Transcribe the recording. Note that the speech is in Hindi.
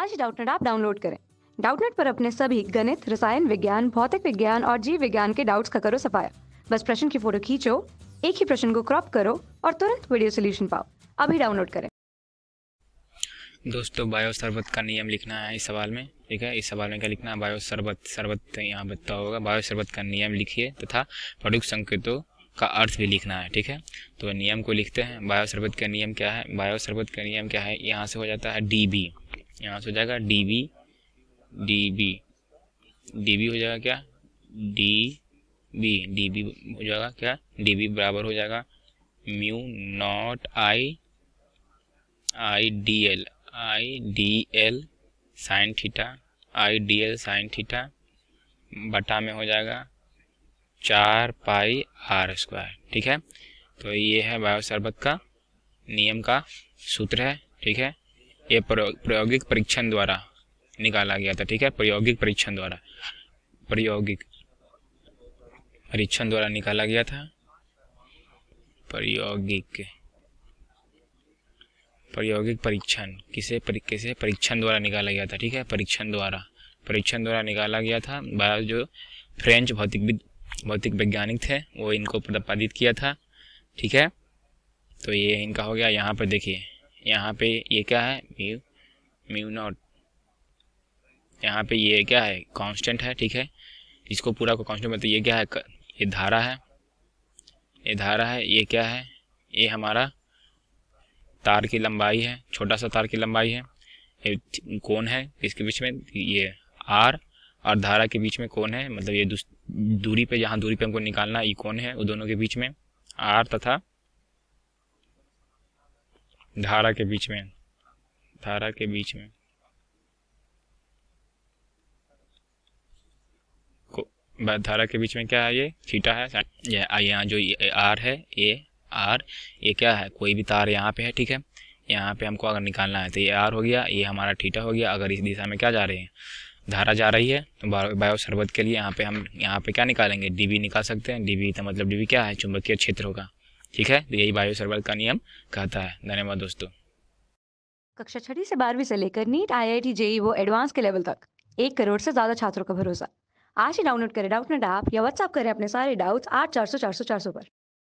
आज डाउटनेट आप डाउनलोड करें डाउटनेट पर अपने सभी गणित रसायन विज्ञान भौतिक विज्ञान और जीव विज्ञान के डाउट्स का करो सफाया बस प्रश्न की फोटो खींचो एक ही प्रश्न को क्रॉप करो और तुरंत वीडियो सोल्यूशन पाओ अभी डाउनलोड करें दोस्तों बायो शरबत का नियम लिखना है इस सवाल में ठीक है इस सवाल में क्या लिखना है बायो शरबत शरबत तो यहाँ बता तो होगा बायो शरबत का नियम लिखिए तथा प्रयुक्त संकेतों का अर्थ भी लिखना है ठीक है तो नियम को लिखते हैं बायो शरबत का नियम क्या है बायो शरबत का नियम क्या है यहाँ से हो जाता है डी बी यहाँ से हो जाएगा D B D B D B हो जाएगा क्या डी बी डी बी हो जाएगा क्या डी बी बराबर हो जाएगा mu naught I I D L I D L sine theta I D L sine theta बटा में हो जाएगा चार पाई आर स्क्वायर ठीक है तो ये है बायो शरबत का नियम का सूत्र है ठीक है ये प्रायोगिक परीक्षण द्वारा निकाला गया था ठीक है प्रायोगिक परीक्षण द्वारा प्रायोगिक परीक्षण द्वारा निकाला गया था प्रायोगिक प्रायोगिक परीक्षण किसे से परीक्षण द्वारा निकाला गया था ठीक है परीक्षण द्वारा परीक्षण द्वारा निकाला गया था बारह जो फ्रेंच भौतिक भौतिक वैज्ञानिक थे वो इनको प्रतिपादित किया था ठीक है तो ये इनका हो गया यहाँ पर देखिए यहाँ पे ये क्या है म्यू म्यू नॉट यहाँ पे ये क्या है कांस्टेंट है ठीक है इसको पूरा को कांस्टेंट मतलब ये क्या है ये धारा है ये धारा है ये क्या है ये हमारा तार की लंबाई है छोटा सा तार की लंबाई है ये कौन है इसके बीच में ये आर और धारा के बीच में कौन है मतलब ये दूरी पे जहाँ दूरी पे हमको निकालना ये कौन है वो दोनों के बीच में आर तथा धारा के बीच में धारा के बीच में धारा के बीच में क्या है ये थीटा है यहाँ जो ये आर है ये आर ये क्या है कोई भी तार यहाँ पे है ठीक है यहाँ पे हमको अगर निकालना है तो ये आर हो गया ये हमारा थीटा हो गया अगर इस दिशा में क्या जा रही है धारा जा रही है तो बायो शरबत के लिए यहाँ पे हम यहाँ पे क्या निकालेंगे डीबी निकाल सकते हैं डीबी तो मतलब डीबी क्या है चुंबकीय क्षेत्र होगा ठीक है तो यही वायु सर्वल का नियम कहता है धन्यवाद दोस्तों कक्षा छठी से बारहवीं से लेकर NEET I I T JEE वो एडवांस के लेवल तक एक करोड़ से ज्यादा छात्रों का भरोसा आज ही डाउनलोड करें नेट ऐप या व्हाट्सअप करें अपने सारे डाउट्स आठ चार सौ चार सौ चार सौ पर